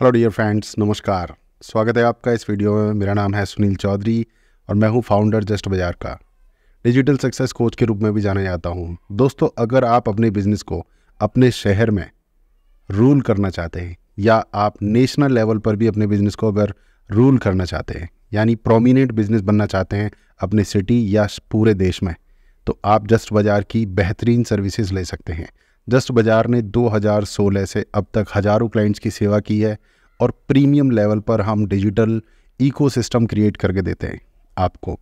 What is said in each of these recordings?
hello dear friends नमस्कार स्वागत है आपका इस वीडियो में मेरा नाम है सुनील चौधरी और मैं हूं फाउंडर जस्ट बाजार का डिजिटल सक्सेस कोच के रूप में भी जाना जाता हूं दोस्तों अगर आप अपने बिजनेस को अपने शहर में रूल करना चाहते हैं या आप नेशनल लेवल पर भी अपने बिजनेस को अगर रूल करना चाहते हैं यानी प्रोमिनेंट बिजनेस बनना चाहते हैं अपने सिटी या पूरे देश में तो आप जस्ट बाजार की बेहतरीन सर्विसेज ले सकते हैं जस्ट बाजार ने 2016 से अब तक हज़ारों क्लाइंट्स की सेवा की है और प्रीमियम लेवल पर हम डिजिटल इकोसिस्टम क्रिएट करके देते हैं आपको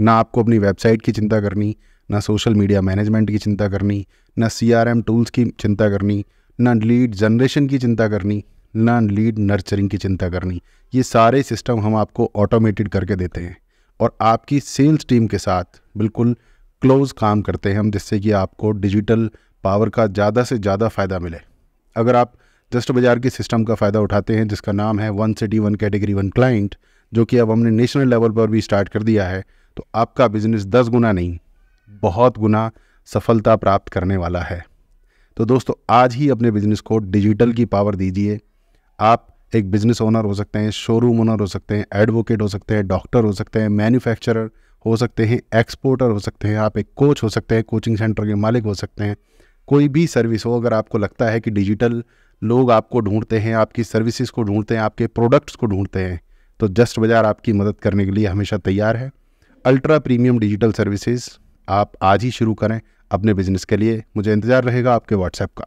ना आपको अपनी वेबसाइट की चिंता करनी ना सोशल मीडिया मैनेजमेंट की चिंता करनी ना सीआरएम टूल्स की चिंता करनी ना लीड जनरेशन की चिंता करनी ना लीड नर्चरिंग की चिंता करनी ये सारे सिस्टम हम आपको ऑटोमेटेड करके देते हैं और आपकी सेल्स टीम के साथ बिल्कुल क्लोज काम करते हैं हम जिससे कि आपको डिजिटल पावर का ज़्यादा से ज़्यादा फ़ायदा मिले अगर आप जस्ट बाजार के सिस्टम का फ़ायदा उठाते हैं जिसका नाम है one city one category one client जो कि अब हमने नेशनल लेवल पर भी स्टार्ट कर दिया है तो आपका बिज़नेस दस गुना नहीं बहुत गुना सफलता प्राप्त करने वाला है तो दोस्तों आज ही अपने बिज़नेस को डिजिटल की पावर दीजिए आप एक बिज़नेस ओनर हो सकते हैं शोरूम ओनर हो सकते हैं एडवोकेट हो सकते हैं डॉक्टर हो सकते हैं मैन्युफैक्चरर हो सकते हैं एक्सपोर्टर हो सकते हैं आप एक कोच हो सकते हैं कोचिंग सेंटर के मालिक हो सकते हैं कोई भी सर्विस हो अगर आपको लगता है कि डिजिटल लोग आपको ढूंढते हैं आपकी सर्विसेज को ढूंढते हैं आपके प्रोडक्ट्स को ढूंढते हैं तो जस्ट बाज़ार आपकी मदद करने के लिए हमेशा तैयार है अल्ट्रा प्रीमियम डिजिटल सर्विसेज आप आज ही शुरू करें अपने बिजनेस के लिए मुझे इंतज़ार रहेगा आपके व्हाट्सएप का